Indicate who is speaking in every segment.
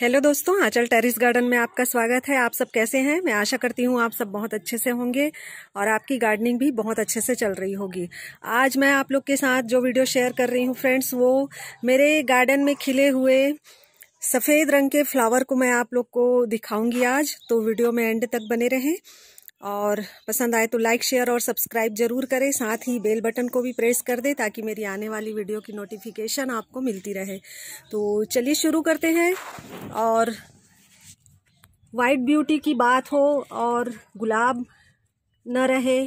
Speaker 1: hello दोस्तों आंचल terrace garden में आपका स्वागत है आप सब कैसे हैं मैं आशा करती हूँ आप सब बहुत अच्छे से होंगे और आपकी गार्डनिंग भी बहुत अच्छे से चल रही होगी आज मैं आप लोग के साथ जो वीडियो शेयर कर रही हूँ फ्रेंड्स वो मेरे गार्डन में खिले हुए सफ़ेद रंग के फ्लावर को मैं आप लोग को दिखाऊंगी आज तो वीडियो में एंड तक बने रहें और पसंद आए तो लाइक शेयर और सब्सक्राइब जरूर करें साथ ही बेल बटन को भी प्रेस कर दें ताकि मेरी आने वाली वीडियो की नोटिफिकेशन आपको मिलती रहे तो चलिए शुरू करते हैं और वाइट ब्यूटी की बात हो और गुलाब न रहे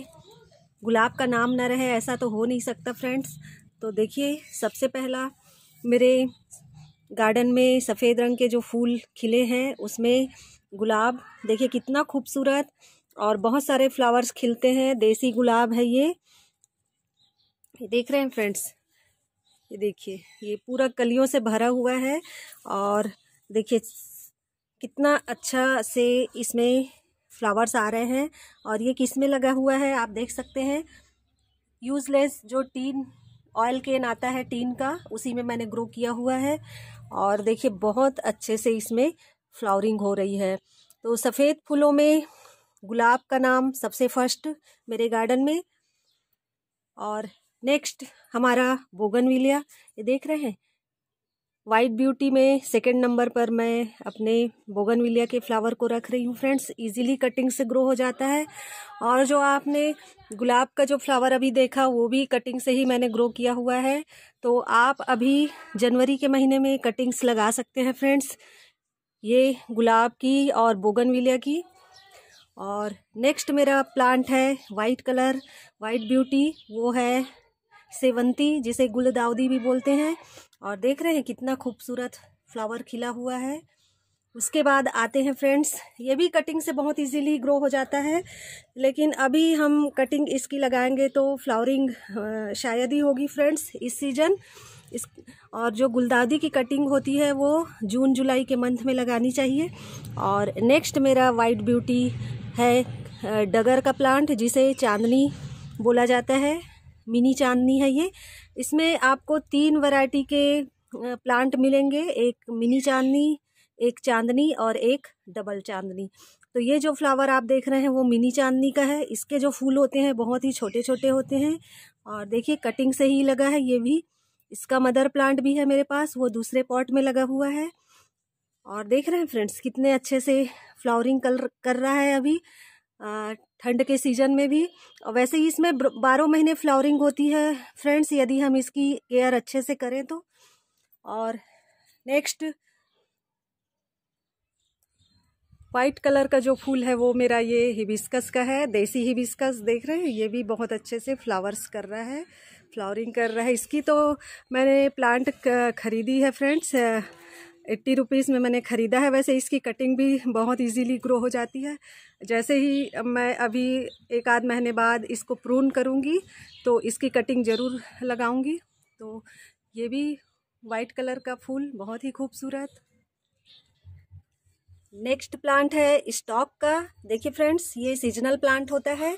Speaker 1: गुलाब का नाम न रहे ऐसा तो हो नहीं सकता फ्रेंड्स तो देखिए सबसे पहला मेरे गार्डन में सफ़ेद रंग के जो फूल खिले हैं उसमें गुलाब देखिए कितना खूबसूरत और बहुत सारे फ्लावर्स खिलते हैं देसी गुलाब है ये ये देख रहे हैं फ्रेंड्स ये देखिए ये पूरा कलियों से भरा हुआ है और देखिए कितना अच्छा से इसमें फ्लावर्स आ रहे हैं और ये किस में लगा हुआ है आप देख सकते हैं यूज़लेस जो टीन ऑयल केन आता है टीन का उसी में मैंने ग्रो किया हुआ है और देखिए बहुत अच्छे से इसमें फ्लावरिंग हो रही है तो सफ़ेद फूलों में गुलाब का नाम सबसे फर्स्ट मेरे गार्डन में और नेक्स्ट हमारा बोगनविलिया ये देख रहे हैं वाइट ब्यूटी में सेकंड नंबर पर मैं अपने बोगनविलिया के फ्लावर को रख रही हूँ फ्रेंड्स इजीली कटिंग से ग्रो हो जाता है और जो आपने गुलाब का जो फ्लावर अभी देखा वो भी कटिंग से ही मैंने ग्रो किया हुआ है तो आप अभी जनवरी के महीने में कटिंग्स लगा सकते हैं फ्रेंड्स ये गुलाब की और बोगनविलिया की और नेक्स्ट मेरा प्लांट है वाइट कलर वाइट ब्यूटी वो है सेवंती जिसे गुलदाउदी भी बोलते हैं और देख रहे हैं कितना खूबसूरत फ्लावर खिला हुआ है उसके बाद आते हैं फ्रेंड्स ये भी कटिंग से बहुत इजीली ग्रो हो जाता है लेकिन अभी हम कटिंग इसकी लगाएंगे तो फ्लावरिंग शायद ही होगी फ्रेंड्स इस सीजन इस और जो गुलदादी की कटिंग होती है वो जून जुलाई के मंथ में लगानी चाहिए और नेक्स्ट मेरा वाइट ब्यूटी है डगर का प्लांट जिसे चांदनी बोला जाता है मिनी चांदनी है ये इसमें आपको तीन वैरायटी के प्लांट मिलेंगे एक मिनी चांदनी एक चांदनी और एक डबल चांदनी तो ये जो फ्लावर आप देख रहे हैं वो मिनी चांदनी का है इसके जो फूल होते हैं बहुत ही छोटे छोटे होते हैं और देखिए कटिंग से ही लगा है ये भी इसका मदर प्लांट भी है मेरे पास वो दूसरे पॉट में लगा हुआ है और देख रहे हैं फ्रेंड्स कितने अच्छे से फ्लावरिंग कल कर रहा है अभी ठंड के सीजन में भी और वैसे ही इसमें बारह महीने फ्लावरिंग होती है फ्रेंड्स यदि हम इसकी केयर अच्छे से करें तो और नेक्स्ट वाइट कलर का जो फूल है वो मेरा ये हिबिस्कस का है देसी हिबिस्कस देख रहे हैं ये भी बहुत अच्छे से फ्लावर्स कर रहा है फ्लावरिंग कर रहा है इसकी तो मैंने प्लांट खरीदी है फ्रेंड्स एट्टी रुपीज़ में मैंने ख़रीदा है वैसे इसकी कटिंग भी बहुत इजीली ग्रो हो जाती है जैसे ही मैं अभी एक आध महीने बाद इसको प्रून करूँगी तो इसकी कटिंग ज़रूर लगाऊँगी तो ये भी वाइट कलर का फूल बहुत ही खूबसूरत नेक्स्ट प्लांट है स्टॉक का देखिए फ्रेंड्स ये सीजनल प्लांट होता है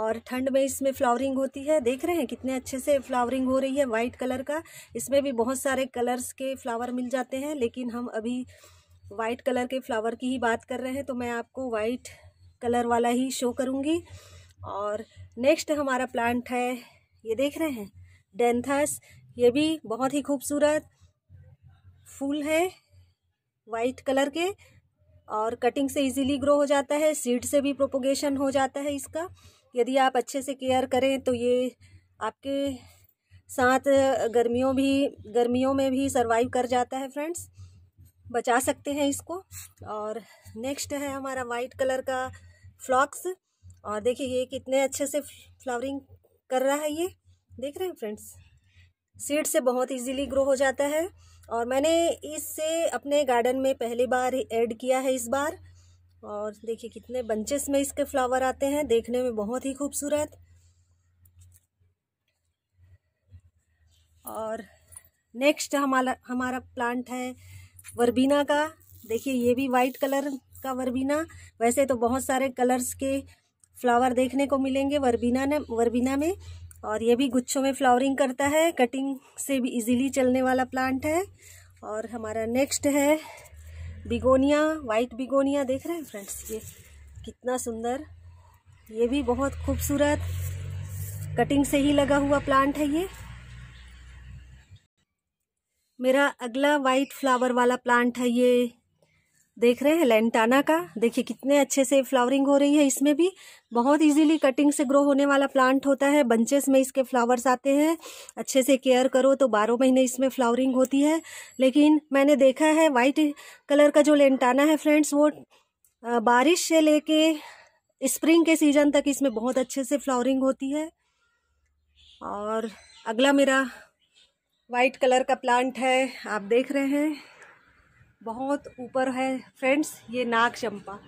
Speaker 1: और ठंड में इसमें फ्लावरिंग होती है देख रहे हैं कितने अच्छे से फ्लावरिंग हो रही है वाइट कलर का इसमें भी बहुत सारे कलर्स के फ्लावर मिल जाते हैं लेकिन हम अभी वाइट कलर के फ्लावर की ही बात कर रहे हैं तो मैं आपको वाइट कलर वाला ही शो करूँगी और नेक्स्ट हमारा प्लांट है ये देख रहे हैं डेंथस ये भी बहुत ही खूबसूरत फूल है वाइट कलर के और कटिंग से इजीली ग्रो हो जाता है सीड से भी प्रोपोगेशन हो जाता है इसका यदि आप अच्छे से केयर करें तो ये आपके साथ गर्मियों भी गर्मियों में भी सरवाइव कर जाता है फ्रेंड्स बचा सकते हैं इसको और नेक्स्ट है हमारा वाइट कलर का फ्लॉक्स और देखिए ये कितने अच्छे से फ्लावरिंग कर रहा है ये देख रहे हैं फ्रेंड्स सीड से बहुत इजीली ग्रो हो जाता है और मैंने इससे अपने गार्डन में पहली बार ऐड किया है इस बार और देखिए कितने बंचेस में इसके फ्लावर आते हैं देखने में बहुत ही खूबसूरत और नेक्स्ट हमारा हमारा प्लांट है वर्बीना का देखिए ये भी वाइट कलर का वर्बीना वैसे तो बहुत सारे कलर्स के फ्लावर देखने को मिलेंगे वर्बीना ने वर्बीना में और ये भी गुच्छों में फ्लावरिंग करता है कटिंग से भी इजीली चलने वाला प्लांट है और हमारा नेक्स्ट है बिगोनिया वाइट बिगोनिया देख रहे हैं फ्रेंड्स ये कितना सुंदर ये भी बहुत खूबसूरत कटिंग से ही लगा हुआ प्लांट है ये मेरा अगला वाइट फ्लावर वाला प्लांट है ये देख रहे हैं लेंटाना का देखिए कितने अच्छे से फ्लावरिंग हो रही है इसमें भी बहुत इजीली कटिंग से ग्रो होने वाला प्लांट होता है बंचेस में इसके फ्लावर्स आते हैं अच्छे से केयर करो तो बारह महीने इसमें फ्लावरिंग होती है लेकिन मैंने देखा है वाइट कलर का जो लेंटाना है फ्रेंड्स वो बारिश से लेके स्प्रिंग के सीजन तक इसमें बहुत अच्छे से फ्लावरिंग होती है और अगला मेरा वाइट कलर का प्लांट है आप देख रहे हैं बहुत ऊपर है फ्रेंड्स ये नाग चंपा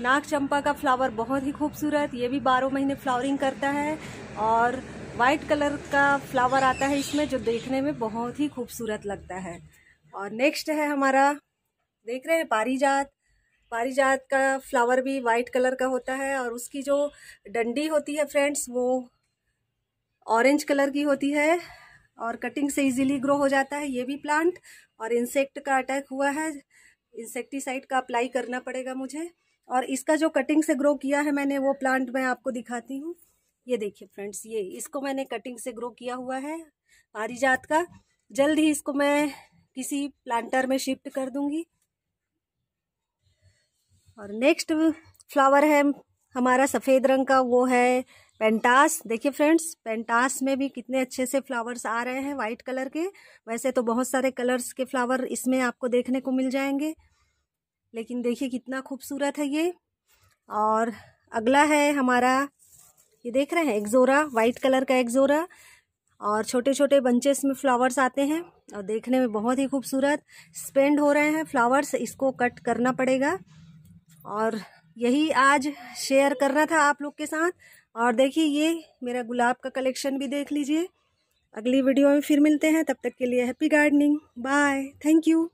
Speaker 1: नाग चंपा का फ्लावर बहुत ही खूबसूरत ये भी बारह महीने फ्लावरिंग करता है और वाइट कलर का फ्लावर आता है इसमें जो देखने में बहुत ही खूबसूरत लगता है और नेक्स्ट है हमारा देख रहे हैं पारिजात पारिजात का फ्लावर भी वाइट कलर का होता है और उसकी जो डंडी होती है फ्रेंड्स वो ऑरेंज कलर की होती है और कटिंग से इजीली ग्रो हो जाता है ये भी प्लांट और इंसेक्ट का अटैक हुआ है इंसेक्टिसाइड का अप्लाई करना पड़ेगा मुझे और इसका जो कटिंग से ग्रो किया है मैंने वो प्लांट मैं आपको दिखाती हूँ ये देखिए फ्रेंड्स ये इसको मैंने कटिंग से ग्रो किया हुआ है जात का जल्द ही इसको मैं किसी प्लांटर में शिफ्ट कर दूंगी और नेक्स्ट फ्लावर है हमारा सफ़ेद रंग का वो है पेंटास देखिए फ्रेंड्स पेंटास में भी कितने अच्छे से फ्लावर्स आ रहे हैं वाइट कलर के वैसे तो बहुत सारे कलर्स के फ्लावर इसमें आपको देखने को मिल जाएंगे लेकिन देखिए कितना खूबसूरत है ये और अगला है हमारा ये देख रहे हैं एक्जोरा वाइट कलर का एक्जोरा और छोटे छोटे बंचेस में फ्लावर्स आते हैं और देखने में बहुत ही खूबसूरत स्पेंड हो रहे हैं फ्लावर्स इसको कट करना पड़ेगा और यही आज शेयर करना था आप लोग के साथ और देखिए ये मेरा गुलाब का कलेक्शन भी देख लीजिए अगली वीडियो में फिर मिलते हैं तब तक के लिए happy gardening bye thank you